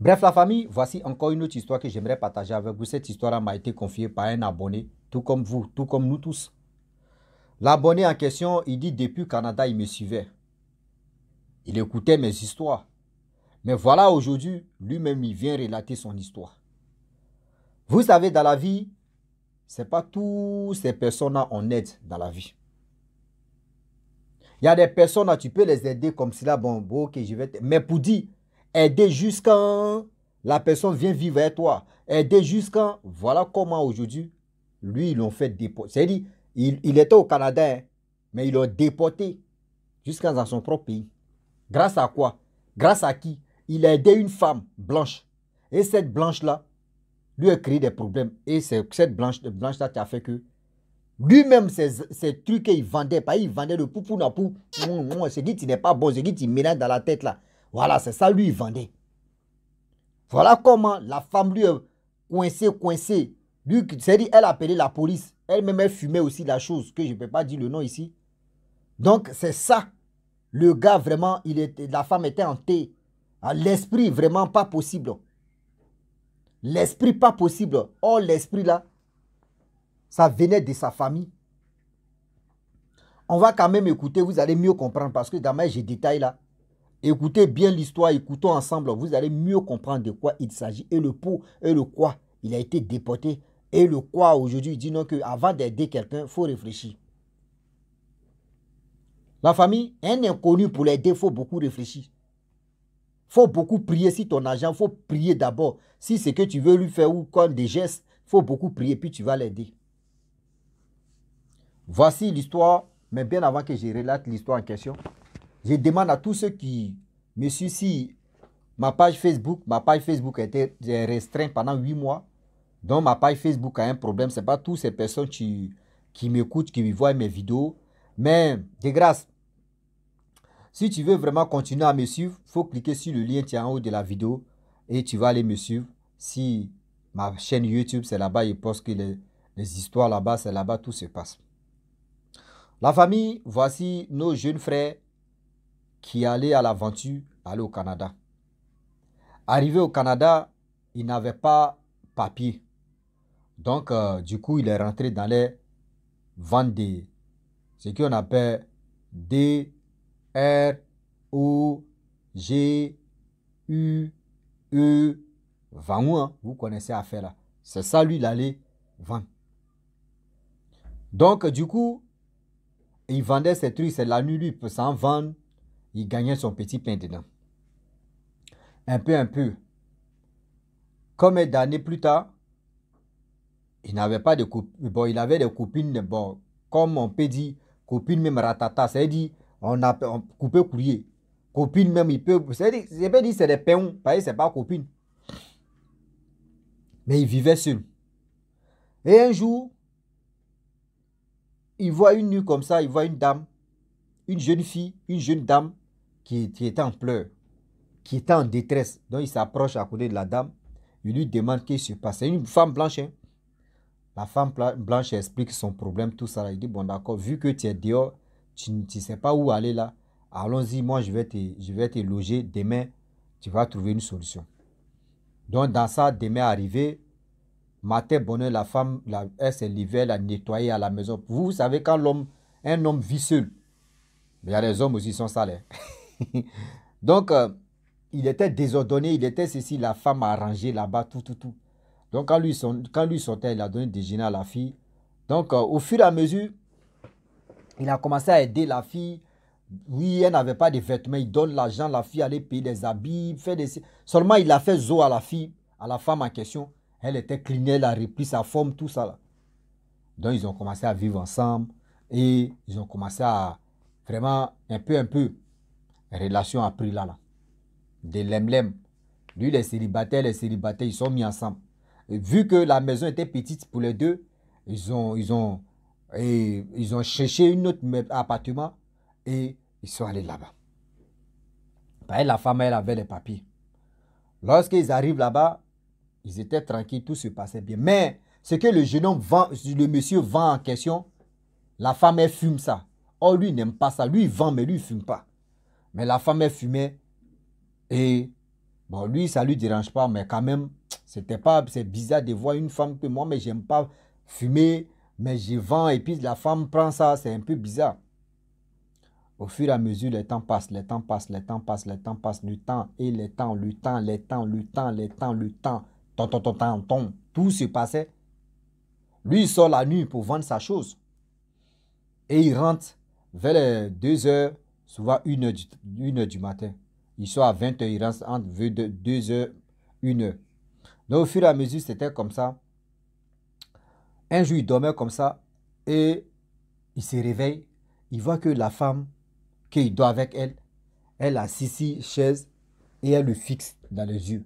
Bref, la famille, voici encore une autre histoire que j'aimerais partager avec vous. Cette histoire m'a été confiée par un abonné, tout comme vous, tout comme nous tous. L'abonné en question, il dit depuis Canada, il me suivait. Il écoutait mes histoires. Mais voilà aujourd'hui, lui-même, il vient relater son histoire. Vous savez, dans la vie, ce n'est pas tous ces personnes-là en aide dans la vie. Il y a des personnes, là, tu peux les aider comme cela, bon, ok, je vais... Mais pour dire, Aider jusqu'à la personne vient vivre avec toi. Aider jusqu'à... Voilà comment aujourd'hui, lui, ils l'ont fait déporter. C'est-à-dire, il, était au Canada, hein, mais il l'ont déporté jusqu'à dans son propre pays. Grâce à quoi Grâce à qui Il a aidé une femme blanche. Et cette blanche-là, lui a créé des problèmes. Et cette blanche-là blanche qui a fait que lui-même, ces, ces trucs qu'il vendait, pas il vendait le poupou napou. Mmh, mmh, cest se dit, tu n'est pas bon, se dit, il dans la tête là. Voilà, c'est ça, lui, il vendait. Voilà comment la femme lui coincée, coincée. Lui, cest à elle la police. Elle-même, elle fumait aussi la chose, que je ne peux pas dire le nom ici. Donc, c'est ça. Le gars, vraiment, il était, la femme était hantée. Ah, l'esprit, vraiment, pas possible. L'esprit, pas possible. Oh, l'esprit, là, ça venait de sa famille. On va quand même écouter, vous allez mieux comprendre, parce que, d'ailleurs j'ai détails, là. Écoutez bien l'histoire, écoutons ensemble, vous allez mieux comprendre de quoi il s'agit et le pour et le quoi. Il a été déporté et le quoi aujourd'hui dit non que avant d'aider quelqu'un, il faut réfléchir. La famille, un inconnu pour l'aider, il faut beaucoup réfléchir. faut beaucoup prier si ton agent, faut prier d'abord. Si c'est que tu veux lui faire ou comme des gestes, faut beaucoup prier, puis tu vas l'aider. Voici l'histoire, mais bien avant que je relate l'histoire en question, je demande à tous ceux qui me suivent si ma page Facebook, ma page Facebook a été restreinte pendant huit mois. Donc ma page Facebook a un problème. Ce n'est pas toutes ces personnes qui, qui m'écoutent, qui voient mes vidéos. Mais de grâce, si tu veux vraiment continuer à me suivre, il faut cliquer sur le lien qui est en haut de la vidéo et tu vas aller me suivre. Si ma chaîne YouTube, c'est là-bas, je pense que les, les histoires là-bas, c'est là-bas, tout se passe. La famille, voici nos jeunes frères qui allait à l'aventure aller au Canada. Arrivé au Canada, il n'avait pas papier. Donc, euh, du coup, il est rentré dans les ventes ce qu'on appelle D, R, O, G, U, E, hein? Vous connaissez affaire là. C'est ça, lui, il allait vendre. Donc, du coup, il vendait ses trucs, c'est la nuit, lui, il peut s'en vendre il gagnait son petit pain dedans. Un peu, un peu. Comme d'années plus tard, il n'avait pas de copine. Bon, il avait des copines, bon, comme on peut dire, copines même ratata, c'est-à-dire, on a coupé courrier. Copines même, il peut. C'est-à-dire, c'est des péons, parce c'est pas copine. Mais il vivait seul. Et un jour, il voit une nuit comme ça, il voit une dame, une jeune fille, une jeune dame qui, était en pleurs, qui était en détresse. Donc il s'approche à côté de la dame, il lui demande ce qui se passe. C'est une femme blanche. Hein? La femme blanche explique son problème, tout ça. Il dit, bon d'accord, vu que tu es dehors, tu ne sais pas où aller là, allons-y, moi je vais, te, je vais te loger, demain tu vas trouver une solution. Donc dans ça, demain arrivé, matin bonheur, la femme, la, elle s'est levée, elle a nettoyé à la maison. Vous, savez, quand l'homme, un homme vit seul, il y a des hommes aussi qui sont sales. Hein. Donc, euh, il était désordonné, il était ceci, la femme a là-bas, tout, tout, tout. Donc, quand lui, quand lui sortait, il a donné gênes à la fille. Donc, euh, au fur et à mesure, il a commencé à aider la fille. Oui, elle n'avait pas de vêtements, il donne l'argent, la fille allait payer des habits, fait des... Seulement, il a fait zo à la fille, à la femme en question. Elle était clinée, elle a repris sa forme, tout ça. Donc, ils ont commencé à vivre ensemble et ils ont commencé à vraiment, un peu, un peu, relation a pris là, Des De Lui, les célibataires, les célibataires, ils sont mis ensemble. Et vu que la maison était petite pour les deux, ils ont, ils ont, ils ont cherché un autre appartement et ils sont allés là-bas. Bah, la femme, elle avait les papiers. Lorsqu'ils arrivent là-bas, ils étaient tranquilles, tout se passait bien. Mais ce que le jeune homme vend, le monsieur vend en question, la femme, elle fume ça. Oh, lui, n'aime pas ça. Lui, il vend, mais lui, il ne fume pas. Mais la femme est fumée. Et bon, lui, ça ne lui dérange pas, mais quand même, c'était pas, c'est bizarre de voir une femme que moi, mais j'aime pas fumer, mais je vends, et puis la femme prend ça, c'est un peu bizarre. Au fur et à mesure, le temps passe, le temps passe, le temps passe, le temps passe. le temps et le temps, le temps, les temps, le temps, les temps, le temps, ton, ton, ton, ton, Tout se passait. Lui, il sort la nuit pour vendre sa chose. Et il rentre vers les 2 heures, souvent 1 une du matin. Ils sont à 20 h ils rentrent entre 2 h 1 h Donc, au fur et à mesure, c'était comme ça. Un jour, il dormait comme ça et il se réveille. Il voit que la femme qu'il dort avec elle, elle a six chaises et elle le fixe dans les yeux.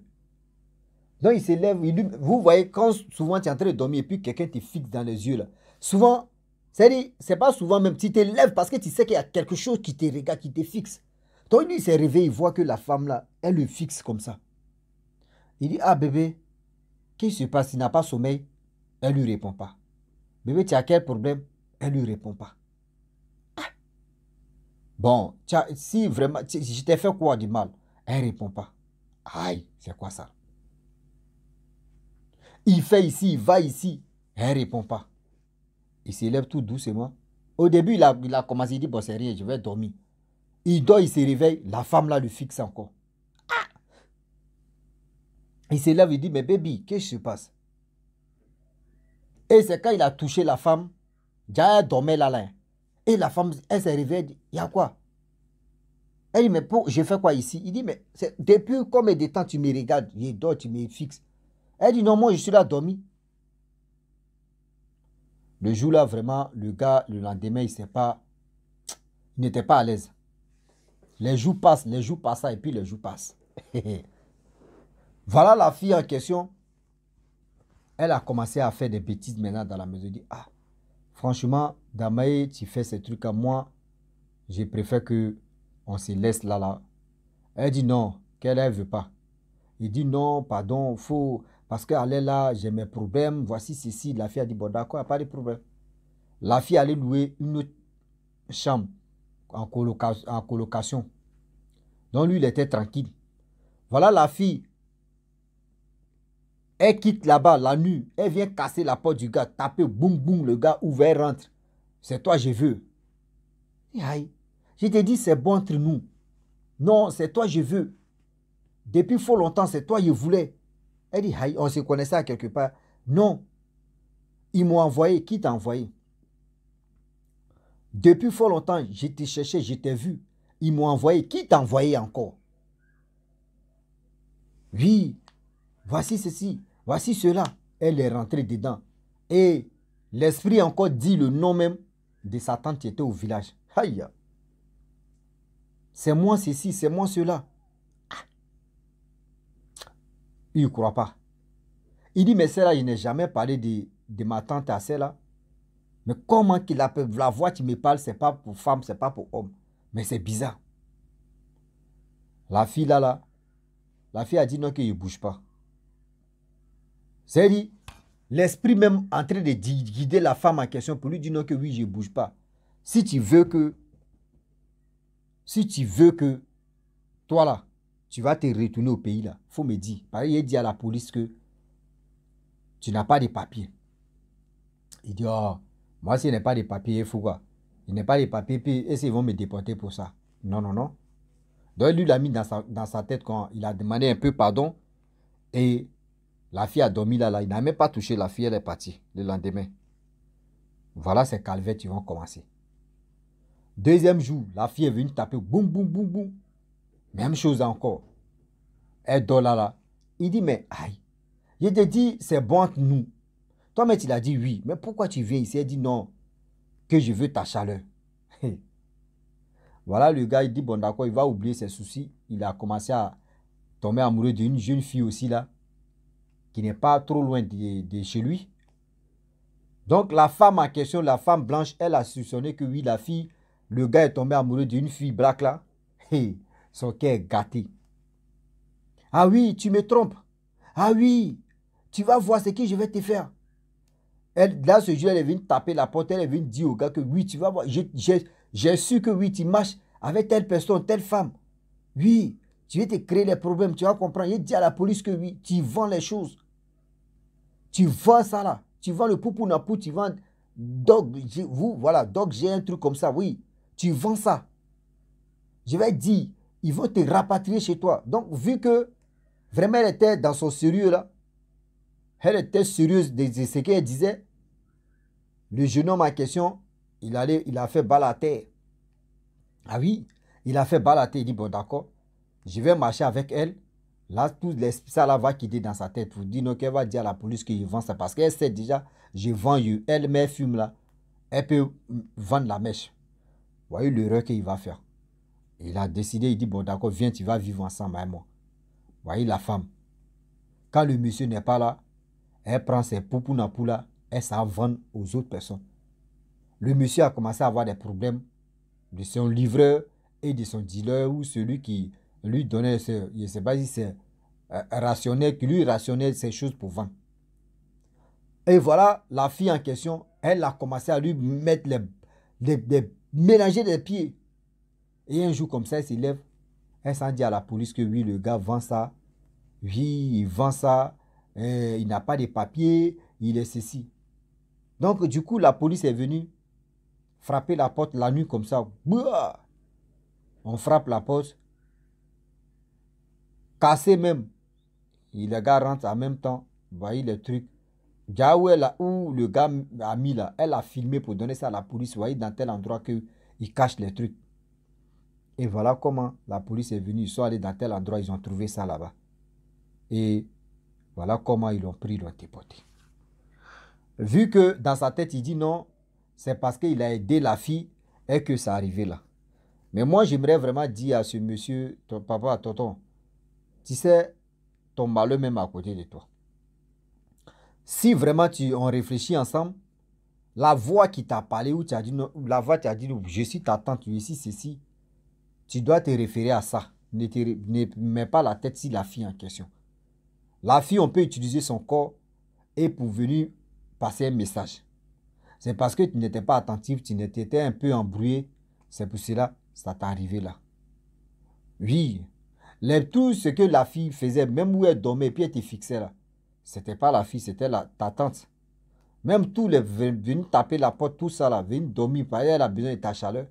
Donc il se s'élève, vous voyez quand souvent tu es en train de dormir et puis quelqu'un te fixe dans les yeux là. Souvent, cest à pas souvent même tu te lèves parce que tu sais qu'il y a quelque chose qui te regarde, qui te fixe. Tony il s'est réveillé, il voit que la femme là, elle le fixe comme ça. Il dit, ah bébé, qu'est-ce qui se passe Il n'a pas sommeil. Elle lui répond pas. Bébé, tu as quel problème Elle lui répond pas. Ah. Bon, si vraiment, je t'ai fait quoi du mal Elle répond pas. Aïe, c'est quoi ça Il fait ici, il va ici. Elle répond pas. Il se tout doucement. Au début, il a, commencé, il dit, bon, c'est rien, je vais dormir. Il dort, il se réveille, la femme là le fixe encore. Ah! Il se lève, il dit, mais baby, qu'est-ce qui se passe Et c'est quand il a touché la femme, Jaya dormait là, là. Hein. Et la femme, elle se réveille, il y a quoi Elle dit, mais pour, je fais quoi ici Il dit, mais depuis combien de temps tu me regardes Il dort, tu me fixes. Elle dit, non, moi, je suis là dormi. Le jour-là, vraiment, le gars, le lendemain, il pas, il n'était pas à l'aise. Les jours passent, les jours passent, et puis les jours passent. voilà la fille en question. Elle a commencé à faire des bêtises maintenant dans la maison. Elle dit, ah, franchement, Damaye, tu fais ces trucs à moi. Je préfère que on se laisse là, là. Elle dit non, qu'elle ne veut pas. Il dit non, pardon, faut, parce qu'elle est là, j'ai mes problèmes, voici ceci. La fille a dit, bon d'accord, a pas de problème. La fille allait louer une autre chambre en, colocation. Donc lui, il était tranquille. Voilà la fille. Elle quitte là-bas la nuit. Elle vient casser la porte du gars, taper, boum, boum, le gars ouvre, rentre. C'est toi, je veux. aïe. Je t'ai dit c'est bon entre nous. Non, c'est toi, je veux. Depuis fort longtemps, c'est toi, je voulais. Elle dit, on se connaissait quelque part. Non. Ils m'ont envoyé. Qui t'a envoyé Depuis fort longtemps, je t'ai cherché, je t'ai vu. Ils m'ont envoyé. Qui t'a envoyé encore Oui. Voici ceci. Voici cela. Elle est rentrée dedans. Et l'esprit encore dit le nom même de sa tante qui était au village. Aïe. C'est moi ceci, c'est moi cela. Il ne croit pas. Il dit, mais celle-là, je n'ai jamais parlé de, ma tante à celle-là. Mais comment qu'il la voix qui me parle, n'est pas pour femme, c'est pas pour homme. Mais c'est bizarre. La fille là, là, la fille a dit non que ne bouge pas. C'est dire l'esprit même en train de guider la femme en question pour lui dire non que oui, je ne bouge pas. Si tu veux que, si tu veux que, toi là, tu vas te retourner au pays là. faut me dire. Pareil, dit à la police que tu n'as pas de papiers. Il dit, oh, moi, si je n'ai pas de papiers, il faut quoi Il n'ai pas de papiers. puis est-ce vont me déporter pour ça Non, non, non. Donc, lui l'a mis dans sa, tête quand il a demandé un peu pardon. Et la fille a dormi là, là. Il n'a même pas touché la fille, elle est partie le lendemain. Voilà ces calvaires qui vont commencer. Deuxième jour, la fille est venue taper, boum, boum, boum, boum. Même chose encore. Et Dolala, il dit, mais aïe, Il te dit, c'est bon entre nous. toi mais il a dit oui, mais pourquoi tu viens ici Il dit non, que je veux ta chaleur. voilà, le gars, il dit, bon d'accord, il va oublier ses soucis. Il a commencé à tomber amoureux d'une jeune fille aussi là, qui n'est pas trop loin de, chez lui. Donc la femme en question, la femme blanche, elle a soupçonné que oui, la fille, le gars est tombé amoureux d'une fille black là. Son cœur est gâté. Ah oui, tu me trompes. Ah oui, tu vas voir ce que je vais te faire. Elle, là, ce jour, elle est venue taper la porte, elle est venue dire au gars que oui, tu vas voir. J'ai su que oui, tu marches avec telle personne, telle femme. Oui, tu vas te créer des problèmes, tu vas comprendre. Il dit à la police que oui, tu vends les choses. Tu vends ça là. Tu vends le poupou. tu vends. Donc, vous, voilà, donc j'ai un truc comme ça, oui. Tu vends ça. Je vais dire, ils vont te rapatrier chez toi. Donc, vu que vraiment elle était dans son sérieux là, elle était sérieuse de ce qu'elle disait, le jeune homme en question, il, allait, il a fait balle à terre. Ah oui, il a fait balle à terre. Il dit, bon d'accord, je vais marcher avec elle. Là, tout ça là, va quitter dans sa tête. Vous dites, non, qu'elle va dire à la police je vend ça. Parce qu'elle sait déjà, je vends, elle, met fume là. Elle peut vendre la mèche. voyez l'erreur qu'il va faire. Il a décidé, il dit, bon d'accord, viens, tu vas vivre ensemble avec moi. Voyez la femme. Quand le monsieur n'est pas là, elle prend ses poupounapoula et elle s'en vend aux autres personnes. Le monsieur a commencé à avoir des problèmes de son livreur et de son dealer ou celui qui lui donnait, ses je ne sais pas si c'est euh, lui rationnait ces choses pour vendre. Et voilà, la fille en question, elle a commencé à lui mettre les, les, les mélanger des pieds et un jour comme ça, elle s'élève. Elle s'en dit à la police que oui, le gars vend ça. Oui, il vend ça. Euh, il n'a pas de papiers. Il est ceci. Donc, du coup, la police est venue frapper la porte la nuit comme ça. On frappe la porte. Cassé même. Et le gars rentre en même temps. Vous voyez le truc. Jaoué, là où le gars a mis là, elle a filmé pour donner ça à la police. Vous voyez dans tel endroit qu'il cache les trucs. Et voilà comment la police est venue. Ils sont allés dans tel endroit, ils ont trouvé ça là-bas. Et voilà comment ils l'ont pris, ils l'ont déporté. Vu que dans sa tête, il dit non, c'est parce qu'il a aidé la fille et que ça arrivait là. Mais moi, j'aimerais vraiment dire à ce monsieur, ton papa, tonton, tu sais, ton malheur même à côté de toi. Si vraiment tu, on réfléchit ensemble, la voix qui t'a parlé ou tu as dit, la voix qui t'a dit, je suis ta tante, je suis ceci, tu dois te référer à ça. Ne, mets pas la tête sur la fille en question. La fille, on peut utiliser son corps et pour venir passer un message. C'est parce que tu n'étais pas attentif, tu n'étais un peu embrouillé. C'est pour cela ça t'est arrivé là. Oui, tout ce que la fille faisait, même où elle dormait, puis elle te fixait là, c'était pas la fille, c'était ta tante. Même tous les venus taper la porte, tout ça là, venir dormir, elle a besoin de ta chaleur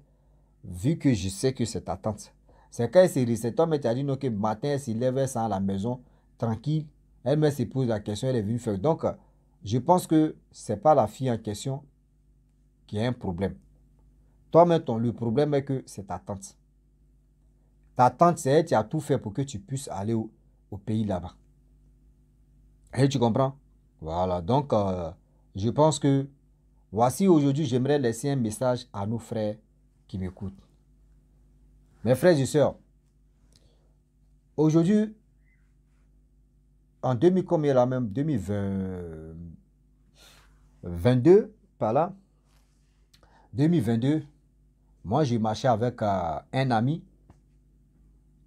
vu que je sais que c'est ta tante. C'est quand elle s'est cet tu as dit que matin, elle s'est lève sans la maison, tranquille. elle me se pose la question, elle est venue faire. Donc, je pense que ce n'est pas la fille en question qui a un problème. Toi, maintenant, le problème est que c'est ta tante. Ta tante, c'est elle qui a tout fait pour que tu puisses aller au, pays là-bas. Et tu comprends Voilà, donc, euh, je pense que voici aujourd'hui, j'aimerais laisser un message à nos frères qui m'écoute. Mes frères et sœurs, aujourd'hui, en même 2022, là, 2022, moi j'ai marché avec euh, un ami,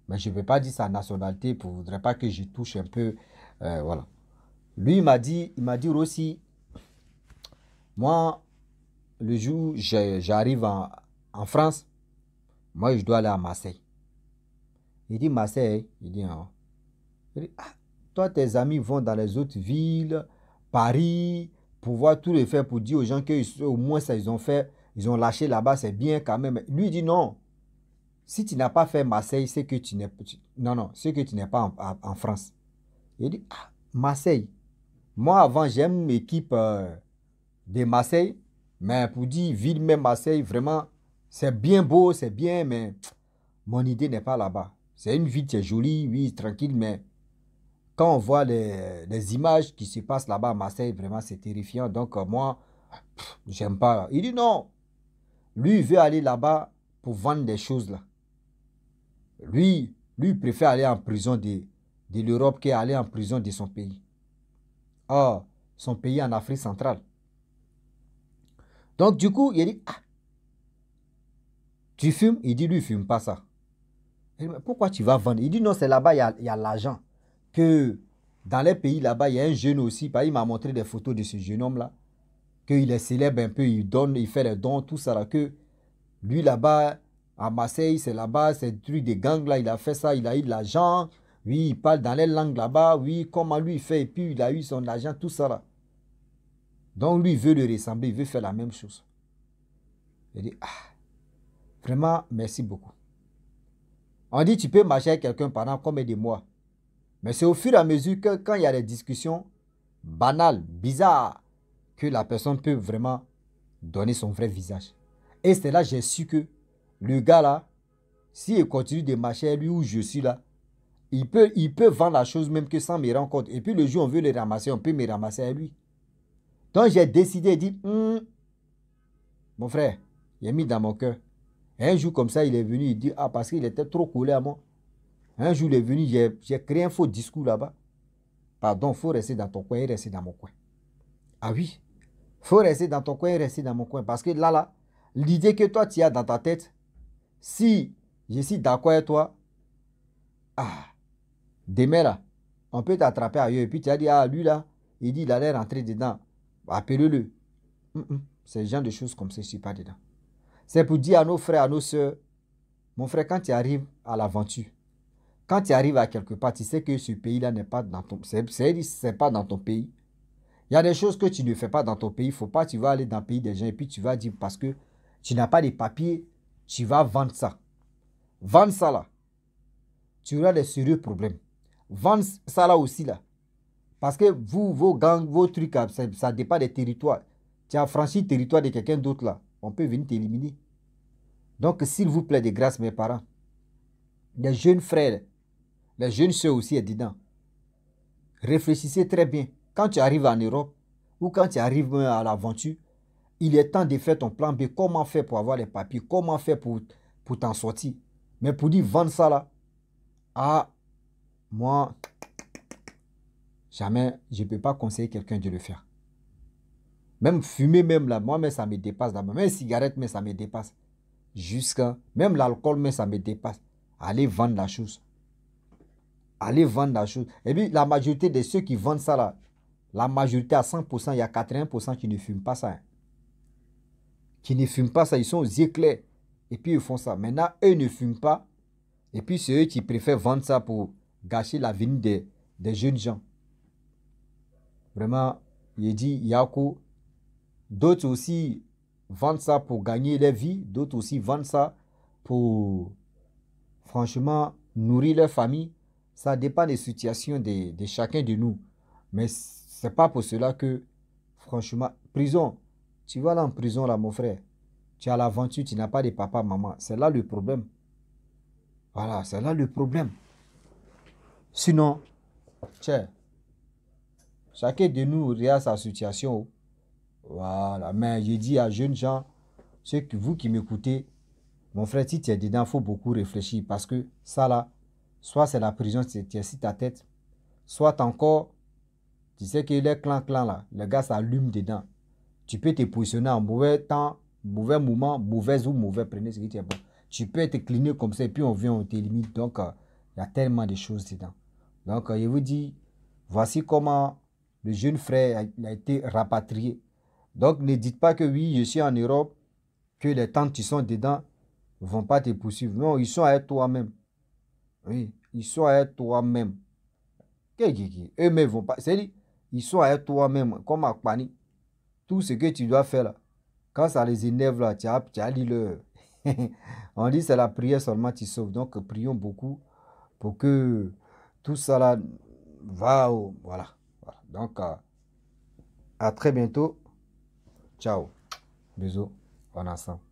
mais je ne vais pas dire sa nationalité pour ne voudrais pas que je touche un peu, euh, voilà. Lui il m'a dit, il m'a dit aussi, moi le jour j'arrive en, en France, moi je dois aller à Marseille. Il dit Marseille, il dit hein. ah, toi tes amis vont dans les autres villes, Paris, pour voir tout le faire, pour dire aux gens qu'au moins ça ils ont fait, ils ont lâché là-bas, c'est bien quand même. Lui il dit non. Si tu n'as pas fait Marseille, c'est que tu n'es non non, c'est que tu n'es pas en, France. Il dit ah, Marseille. Moi avant j'aime l'équipe euh, de Marseille, mais pour dire ville même Marseille vraiment c'est bien beau, c'est bien, mais mon idée n'est pas là-bas. C'est une ville qui est jolie, oui, tranquille, mais quand on voit les, images qui se passent là-bas à Marseille, vraiment, c'est terrifiant. Donc, euh, moi, j'aime pas. Il dit non. Lui, il veut aller là-bas pour vendre des choses là. Lui, lui préfère aller en prison de, de l'Europe qu'aller en prison de son pays. oh son pays en Afrique centrale. Donc, du coup, il dit, ah, tu fumes Il dit, lui, il ne fume pas ça. pourquoi tu vas vendre Il dit, non, c'est là-bas, il y a, l'argent. Que dans les pays là-bas, il y a un jeune aussi. Bah, il m'a montré des photos de ce jeune homme-là. Qu'il est célèbre un peu, il donne, il fait les dons, tout ça. Là, que lui là-bas, à Marseille, c'est là-bas, c'est le truc des gangs là, il a fait ça, il a eu de l'argent. Oui, il parle dans les langues là-bas. Oui, comment lui il fait. Et puis, il a eu son argent, tout ça là. Donc, lui, il veut le ressembler, il veut faire la même chose. Il dit, ah, Vraiment, merci beaucoup. On dit tu peux marcher avec quelqu'un pendant comme de mois. Mais c'est au fur et à mesure que quand il y a des discussions banales, bizarres, que la personne peut vraiment donner son vrai visage. Et c'est là j'ai su que le gars là, s'il continue de marcher lui où je suis là, il peut, il peut vendre la chose même que sans me rendre compte. Et puis le jour où on veut le ramasser, on peut me ramasser à lui. Donc j'ai décidé, dit, hum, mon frère, il a mis dans mon cœur, un jour comme ça, il est venu, il dit, ah, parce qu'il était trop collé à moi. Un jour, il est venu, j'ai créé un faux discours là-bas. Pardon, faut rester dans ton coin et rester dans mon coin. Ah oui, faut rester dans ton coin et rester dans mon coin. Parce que là, là, l'idée que toi, tu as dans ta tête, si je suis d'accord avec toi, ah, demain là, on peut t'attraper ailleurs. Et puis tu as dit, ah, lui là, il dit, il allait rentrer dedans. Appelez-le. C'est le genre de choses comme ça, je ne suis pas dedans. C'est pour dire à nos frères, à nos soeurs, mon frère, quand tu arrives à l'aventure, quand tu arrives à quelque part, tu sais que ce pays-là n'est pas dans ton, c'est, pas dans ton pays. Il y a des choses que tu ne fais pas dans ton pays. Il ne faut pas, tu vas aller dans le pays des gens et puis tu vas dire parce que tu n'as pas de papiers, tu vas vendre ça. Vendre ça là. Tu auras des sérieux problèmes. Vendre ça là aussi là. Parce que vous, vos gangs, vos trucs, ça, ça dépend des territoires. Tu as franchi le territoire de quelqu'un d'autre là on peut venir t'éliminer. Donc, s'il vous plaît, de grâce, mes parents, les jeunes frères, les jeunes soeurs aussi, et dedans, réfléchissez très bien. Quand tu arrives en Europe ou quand tu arrives à l'aventure, il est temps de faire ton plan B. Comment faire pour avoir les papiers Comment faire pour, pour t'en sortir Mais pour dire vendre ça là, ah, moi, jamais je ne peux pas conseiller quelqu'un de le faire. Même fumer, même là, moi, mais ça me dépasse là Même cigarette, mais ça me dépasse. Jusqu'à, même l'alcool, mais ça me dépasse. Allez vendre la chose. Allez vendre la chose. Et puis, la majorité de ceux qui vendent ça là, la majorité à 100%, il y a 80% qui ne fument pas ça. Hein. Qui ne fument pas ça, ils sont aux yeux clairs. Et puis, ils font ça. Maintenant, eux ne fument pas. Et puis, c'est eux qui préfèrent vendre ça pour gâcher la des, des jeunes gens. Vraiment, il dit, Yako, D'autres aussi vendent ça pour gagner leur vie. D'autres aussi vendent ça pour, franchement, nourrir leur famille. Ça dépend des situations de, chacun de nous. Mais c'est pas pour cela que, franchement, prison. Tu vas là en prison, là, mon frère. Tu as l'aventure, tu n'as pas de papa, maman. C'est là le problème. Voilà, c'est là le problème. Sinon, tiens, chacun de nous a sa situation. Voilà. Mais je dis à jeunes gens, ceux que vous qui m'écoutez, mon frère, si tu es dedans, il faut beaucoup réfléchir parce que ça là, soit c'est la prison, tu es ta tête, soit encore, tu sais que les clans, clans là, le gars s'allume dedans. Tu peux te positionner en mauvais temps, mauvais moment, mauvais ou mauvais, prenez ce tu est bon. Tu peux te cliner comme ça et puis on vient, on t'élimine. Donc, euh, il y a tellement de choses dedans. Donc, euh, je vous dis, voici comment le jeune frère a été rapatrié donc ne dites pas que oui, je suis en Europe, que les tentes qui sont dedans ne vont pas te poursuivre. Non, ils sont à toi-même. Oui, ils sont à toi-même. Eux-mêmes vont pas. C'est-à-dire, ils sont à toi-même, comme à Tout ce que tu dois faire là, quand ça les énerve là, tu as, tu le. On dit c'est la prière seulement qui sauve. Donc prions beaucoup pour que tout ça va Voilà. voilà. Donc, euh, à très bientôt. Ciao. Bisous. bon revoir.